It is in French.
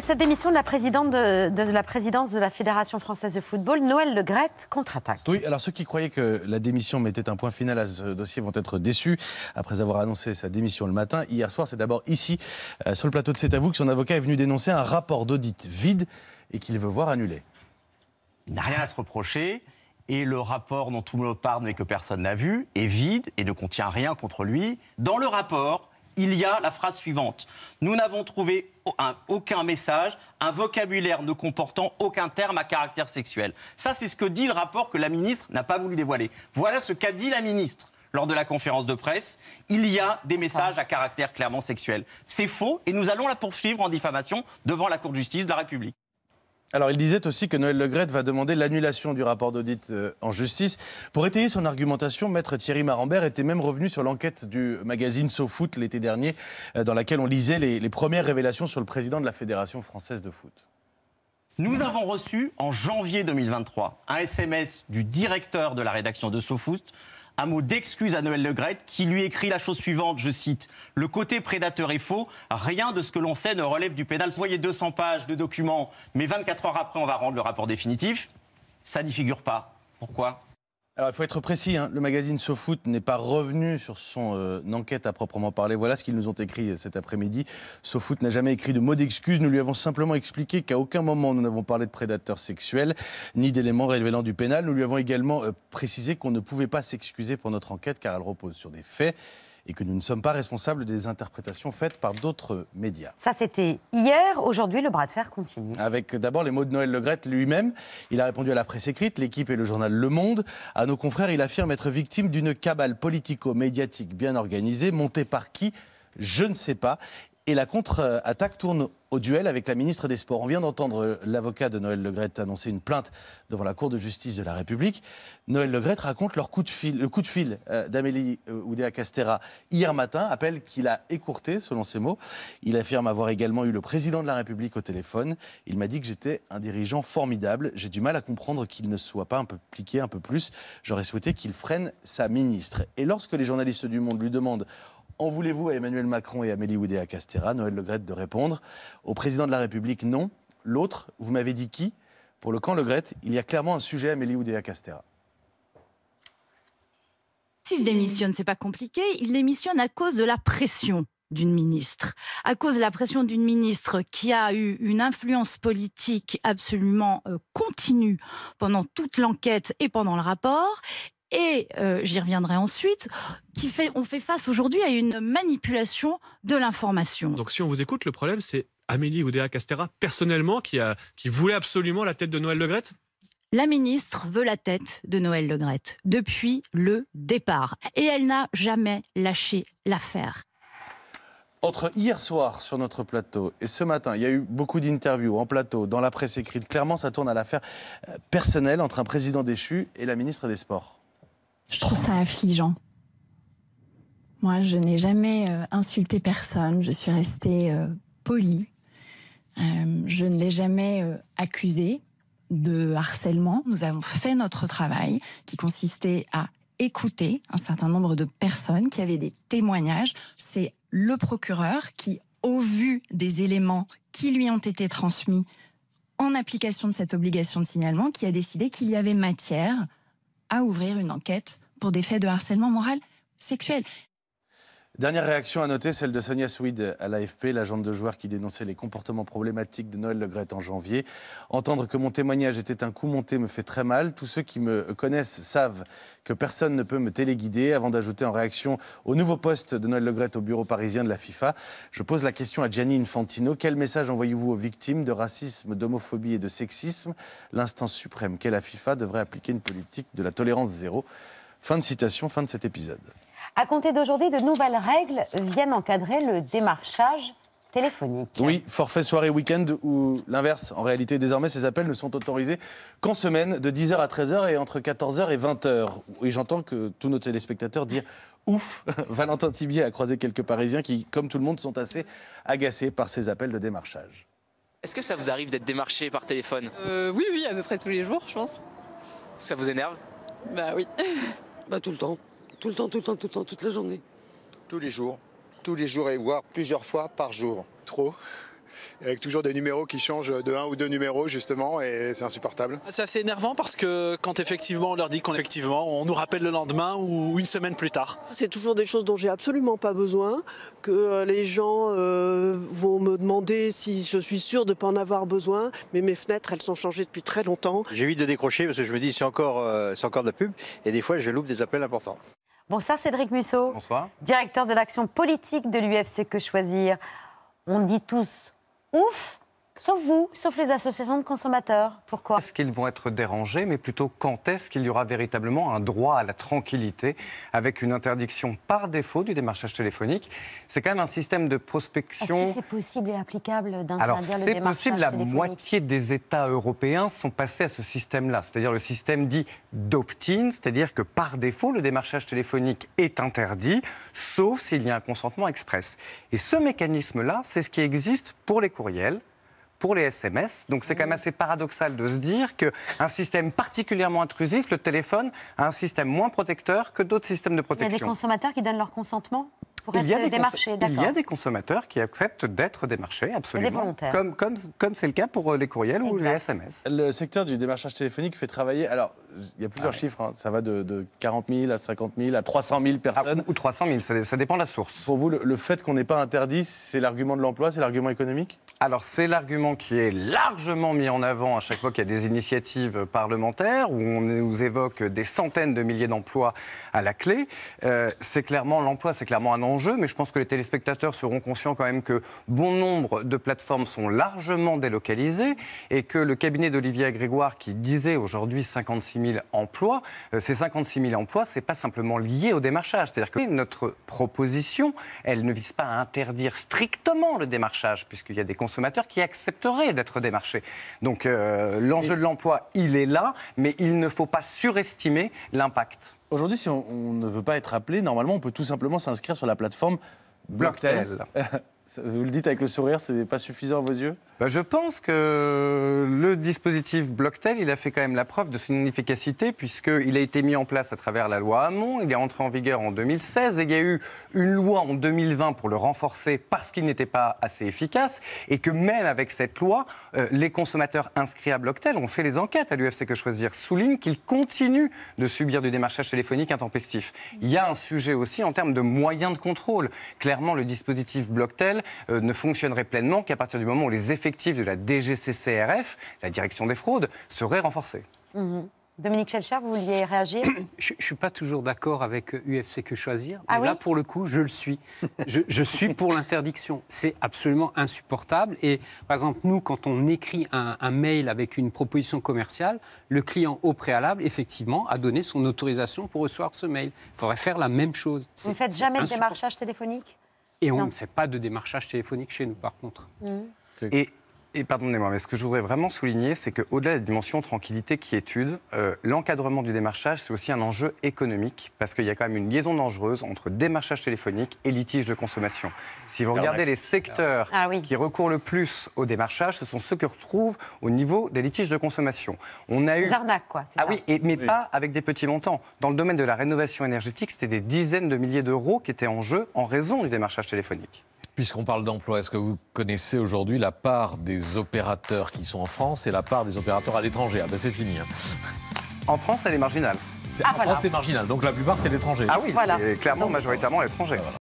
cette démission de la, présidente de, la présidence de la Fédération française de football, Noël Le Grette contre-attaque. Oui, alors ceux qui croyaient que la démission mettait un point final à ce dossier vont être déçus. Après avoir annoncé sa démission le matin, hier soir, c'est d'abord ici, euh, sur le plateau de C'est à vous, que son avocat est venu dénoncer un rapport d'audit vide et qu'il veut voir annulé. Il n'a rien à se reprocher et le rapport dont tout le monde parle mais que personne n'a vu est vide et ne contient rien contre lui. Dans le rapport, il y a la phrase suivante. Nous n'avons trouvé aucun message, un vocabulaire ne comportant aucun terme à caractère sexuel. Ça, c'est ce que dit le rapport que la ministre n'a pas voulu dévoiler. Voilà ce qu'a dit la ministre lors de la conférence de presse, il y a des messages à caractère clairement sexuel. C'est faux et nous allons la poursuivre en diffamation devant la Cour de justice de la République. Alors, il disait aussi que Noël Legrette va demander l'annulation du rapport d'audit euh, en justice. Pour étayer son argumentation, maître Thierry Marambert était même revenu sur l'enquête du magazine SoFoot l'été dernier, euh, dans laquelle on lisait les, premières révélations sur le président de la Fédération française de foot. Nous avons reçu en janvier 2023 un SMS du directeur de la rédaction de SoFoot un mot d'excuse à Noël Legrette qui lui écrit la chose suivante, je cite, Le côté prédateur est faux, rien de ce que l'on sait ne relève du pénal. Soyez 200 pages de documents, mais 24 heures après, on va rendre le rapport définitif. Ça n'y figure pas. Pourquoi alors, il faut être précis. Hein. Le magazine SoFoot n'est pas revenu sur son euh, enquête à proprement parler. Voilà ce qu'ils nous ont écrit euh, cet après-midi. SoFoot n'a jamais écrit de mot d'excuse. Nous lui avons simplement expliqué qu'à aucun moment nous n'avons parlé de prédateurs sexuels ni d'éléments révélant du pénal. Nous lui avons également euh, précisé qu'on ne pouvait pas s'excuser pour notre enquête car elle repose sur des faits et que nous ne sommes pas responsables des interprétations faites par d'autres médias. Ça, c'était hier. Aujourd'hui, le bras de fer continue. Avec d'abord les mots de Noël Legrette lui-même. Il a répondu à la presse écrite, l'équipe et le journal Le Monde. À nos confrères, il affirme être victime d'une cabale politico-médiatique bien organisée, montée par qui je ne sais pas. Et la contre-attaque tourne au duel avec la ministre des Sports. On vient d'entendre l'avocat de Noël Legrette annoncer une plainte devant la Cour de justice de la République. Noël Legrette raconte leur coup de fil, le coup de fil euh, d'Amélie euh, Oudéa Castera hier matin, appel qu'il a écourté, selon ses mots. Il affirme avoir également eu le président de la République au téléphone. Il m'a dit que j'étais un dirigeant formidable. J'ai du mal à comprendre qu'il ne soit pas un peu piqué un peu plus. J'aurais souhaité qu'il freine sa ministre. Et lorsque les journalistes du Monde lui demandent en voulez-vous à Emmanuel Macron et Amélie Oudéa-Castéra Noël Le Legrette de répondre. Au président de la République, non. L'autre, vous m'avez dit qui Pour le camp Legrette, il y a clairement un sujet à Amélie Oudéa-Castéra. S'il démissionne, c'est pas compliqué. Il démissionne à cause de la pression d'une ministre. À cause de la pression d'une ministre qui a eu une influence politique absolument euh, continue pendant toute l'enquête et pendant le rapport, et euh, j'y reviendrai ensuite, qui fait, on fait face aujourd'hui à une manipulation de l'information. Donc si on vous écoute, le problème c'est Amélie Oudéa Castera personnellement qui, voulait absolument la tête de Noël Le la ministre veut la tête de Noël Le depuis le départ et elle n'a jamais lâché l'affaire. Entre hier soir sur notre plateau et ce matin, il y a eu beaucoup d'interviews en plateau, dans la presse écrite. Clairement, ça tourne à l'affaire euh, personnelle entre un président déchu et la ministre des Sports. Je trouve ça affligeant. Moi, je n'ai jamais euh, insulté personne, je suis restée euh, polie. Euh, je ne l'ai jamais accusé de harcèlement. Nous avons fait notre travail qui consistait à écouter un certain nombre de personnes qui avaient des témoignages. C'est le procureur qui, au vu des éléments qui lui ont été transmis en application de cette obligation de signalement, qui a décidé qu'il y avait matière à ouvrir une enquête pour des faits de harcèlement moral sexuel. Dernière réaction à noter, celle de Sonia Swede à l'AFP, l'agente de joueurs qui dénonçait les comportements problématiques de Noël Legrette en janvier. Entendre que mon témoignage était un coup monté me fait très mal. Tous ceux qui me connaissent savent que personne ne peut me téléguider. Avant d'ajouter en réaction au nouveau poste de Noël Legrette au bureau parisien de la FIFA, je pose la question à Gianni Infantino. Quel message envoyez-vous aux victimes de racisme, d'homophobie et de sexisme L'instance suprême qu'est la FIFA devrait appliquer une politique de la tolérance zéro. Fin de citation, fin de cet épisode. À compter d'aujourd'hui, de nouvelles règles viennent encadrer le démarchage téléphonique. Oui, forfait soirée week-end ou l'inverse. En réalité, désormais, ces appels ne sont autorisés qu'en semaine, de 10h à 13h et entre 14h et 20h. Et j'entends que tous nos téléspectateurs dire ouf, Valentin Tibier a croisé quelques Parisiens qui, comme tout le monde, sont assez agacés par ces appels de démarchage. Est-ce que ça vous arrive d'être démarché par téléphone euh, Oui, oui, à peu près tous les jours, je pense. Ça vous énerve Bah oui. bah tout le temps. Tout le temps, tout le temps, tout le temps, toute la journée. Tous les jours. Tous les jours et voire plusieurs fois par jour. Trop avec toujours des numéros qui changent de un ou deux numéros justement et c'est insupportable. Ah, c'est assez énervant parce que quand effectivement on leur dit qu'on effectivement on nous rappelle le lendemain ou une semaine plus tard. C'est toujours des choses dont j'ai absolument pas besoin, que euh, les gens euh, vont me demander si je suis sûr de ne pas en avoir besoin, mais mes fenêtres elles sont changées depuis très longtemps. J'évite de décrocher parce que je me dis c'est encore, euh, c'est encore de la pub et des fois je loupe des appels importants. Bonsoir Cédric Musso. Bonsoir. Directeur de l'action politique de l'UFC Que Choisir. On dit tous ouf, Sauf vous, sauf les associations de consommateurs. Pourquoi Est-ce qu'ils vont être dérangés, mais plutôt quand est-ce qu'il y aura véritablement un droit à la tranquillité avec une interdiction par défaut du démarchage téléphonique C'est quand même un système de prospection. Est-ce que c'est possible et applicable d'interdire le démarchage téléphonique c'est possible. La moitié des États européens sont passés à ce système-là, c'est-à-dire le système dit d'opt-in, c'est-à-dire que par défaut le démarchage téléphonique est interdit, sauf s'il y a un consentement express. Et ce mécanisme-là, c'est ce qui existe pour les courriels pour les SMS. Donc c'est quand même assez paradoxal de se dire qu'un système particulièrement intrusif, le téléphone, a un système moins protecteur que d'autres systèmes de protection. Il y a des consommateurs qui donnent leur consentement pour être y a des il y a des consommateurs qui acceptent d'être démarchés, absolument. Des volontaires. Comme c'est le cas pour euh, les courriels ou les SMS. Le secteur du démarchage téléphonique fait travailler. Alors, il y a plusieurs ah chiffres. Hein. Ça va de, 40 000 à 50 000 à 300 000 ah, personnes. ou 300 000, ça, dépend de la source. Pour vous, le, fait qu'on n'ait pas interdit, c'est l'argument de l'emploi, c'est l'argument économique alors c'est l'argument qui est largement mis en avant à chaque fois qu'il y a des initiatives parlementaires où on nous évoque des centaines de milliers d'emplois à la clé. Euh, c'est clairement l'emploi, c'est clairement un enjeu, mais je pense que les téléspectateurs seront conscients quand même que bon nombre de plateformes sont largement délocalisées et que le cabinet d'Olivier Grégoire qui disait aujourd'hui 56 000 emplois. Euh, ces 56 000 emplois, ce n'est pas simplement lié au démarchage. C'est-à-dire que notre proposition, elle ne vise pas à interdire strictement le démarchage, puisqu'il y a des consommateurs qui accepteraient d'être démarchés. Donc euh, l'enjeu de l'emploi, il est là, mais il ne faut pas surestimer l'impact. Aujourd'hui, si on, ne veut pas être appelé, normalement, on peut tout simplement s'inscrire sur la plateforme Blocktel. Blocktel. Vous le dites avec le sourire, c'est pas suffisant à vos yeux bah, je pense que le dispositif Blocktel, il a fait quand même la preuve de son efficacité, puisqu'il a été mis en place à travers la loi Hamon, il est entré en vigueur en 2016, et il y a eu une loi en 2020 pour le renforcer parce qu'il n'était pas assez efficace, et que même avec cette loi, euh, les consommateurs inscrits à Blocktel ont fait les enquêtes à l'UFC Que Choisir, souligne qu'ils continuent de subir du démarchage téléphonique intempestif. Il y a un sujet aussi en termes de moyens de contrôle. Clairement, le dispositif Blocktel euh, ne fonctionnerait pleinement qu'à partir du moment où les effets de la DGCCRF, la direction des fraudes, serait renforcée. Mhm. Dominique Chelcher, vous vouliez réagir Je ne suis pas toujours d'accord avec UFC euh, Que Choisir. Ah mais là, pour le coup, je le suis. Je, suis pour l'interdiction. C'est absolument insupportable. Et par exemple, nous, quand on écrit un, mail avec une proposition commerciale, le client, au préalable, effectivement, a donné son autorisation pour recevoir ce mail. Il faudrait faire la même chose. Vous ne faites jamais de démarchage téléphonique Et on ne fait pas de démarchage téléphonique chez nous, par contre. Mhm. Et, pardonnez-moi, mais ce que je voudrais vraiment souligner, c'est qu'au-delà de la dimension tranquillité, qui étude, euh, l'encadrement du démarchage, c'est aussi un enjeu économique, parce qu'il y a quand même une liaison dangereuse entre démarchage téléphonique et litige de consommation. Si vous ah, regardez les secteurs ah qui recourent le plus au démarchage, ce sont ceux que retrouvent au niveau des litiges de consommation. On a eu... arnaques, quoi. Ah oui, et, mais pas avec des petits montants. Dans le domaine de la rénovation énergétique, c'était des dizaines de milliers d'euros qui étaient en jeu en raison du démarchage téléphonique. Puisqu'on parle d'emploi, est-ce que vous connaissez aujourd'hui la part des opérateurs qui sont en France et la part des opérateurs à l'étranger Ah ben c'est fini. Hein. En France, elle est marginale. en ah, France, c'est marginal. Donc la plupart, c'est l'étranger. Ah oui, voilà. clairement, majoritairement à l'étranger.